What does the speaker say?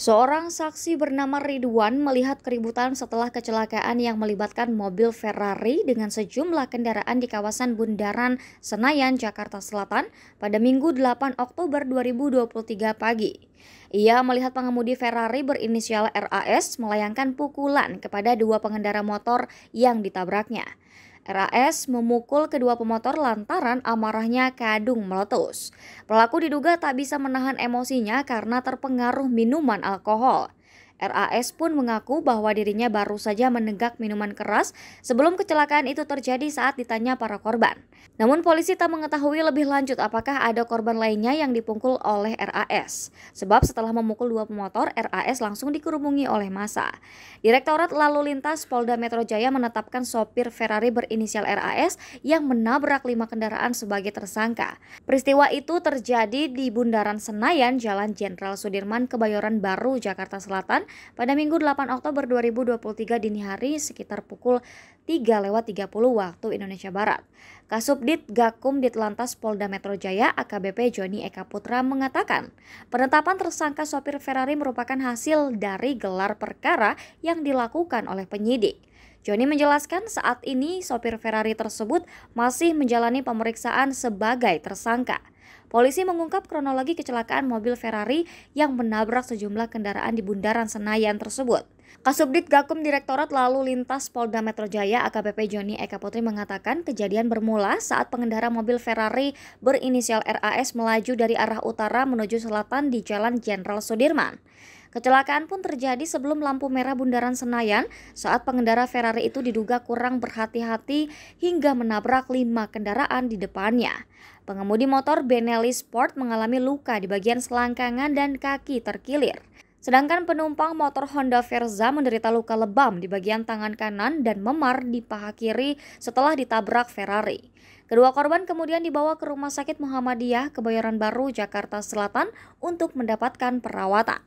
Seorang saksi bernama Ridwan melihat keributan setelah kecelakaan yang melibatkan mobil Ferrari dengan sejumlah kendaraan di kawasan Bundaran Senayan, Jakarta Selatan pada Minggu 8 Oktober 2023 pagi. Ia melihat pengemudi Ferrari berinisial RAS melayangkan pukulan kepada dua pengendara motor yang ditabraknya. RAS memukul kedua pemotor lantaran amarahnya kadung meletus. Pelaku diduga tak bisa menahan emosinya karena terpengaruh minuman alkohol. RAS pun mengaku bahwa dirinya baru saja menegak minuman keras sebelum kecelakaan itu terjadi saat ditanya para korban. Namun polisi tak mengetahui lebih lanjut apakah ada korban lainnya yang dipukul oleh RAS. Sebab setelah memukul dua pemotor, RAS langsung dikerumungi oleh massa. Direktorat Lalu Lintas Polda Metro Jaya menetapkan sopir Ferrari berinisial RAS yang menabrak lima kendaraan sebagai tersangka. Peristiwa itu terjadi di Bundaran Senayan, Jalan Jenderal Sudirman, Kebayoran Baru, Jakarta Selatan pada Minggu 8 Oktober 2023 dini hari sekitar pukul 3 lewat 30 waktu Indonesia Barat. Kasubdit Gakum Ditlantas Polda Metro Jaya AKBP Joni Eka Putra mengatakan, penetapan tersangka sopir Ferrari merupakan hasil dari gelar perkara yang dilakukan oleh penyidik. Joni menjelaskan saat ini sopir Ferrari tersebut masih menjalani pemeriksaan sebagai tersangka. Polisi mengungkap kronologi kecelakaan mobil Ferrari yang menabrak sejumlah kendaraan di Bundaran Senayan tersebut. Kasubdit Gakum Direktorat Lalu Lintas Polda Metro Jaya AKBP Joni Eka Putri mengatakan kejadian bermula saat pengendara mobil Ferrari berinisial RAS melaju dari arah utara menuju selatan di Jalan Jenderal Sudirman. Kecelakaan pun terjadi sebelum lampu merah Bundaran Senayan saat pengendara Ferrari itu diduga kurang berhati-hati hingga menabrak lima kendaraan di depannya. Pengemudi motor Benelli Sport mengalami luka di bagian selangkangan dan kaki terkilir. Sedangkan penumpang motor Honda Verza menderita luka lebam di bagian tangan kanan dan memar di paha kiri setelah ditabrak Ferrari. Kedua korban kemudian dibawa ke Rumah Sakit Muhammadiyah Kebayoran Baru, Jakarta Selatan untuk mendapatkan perawatan.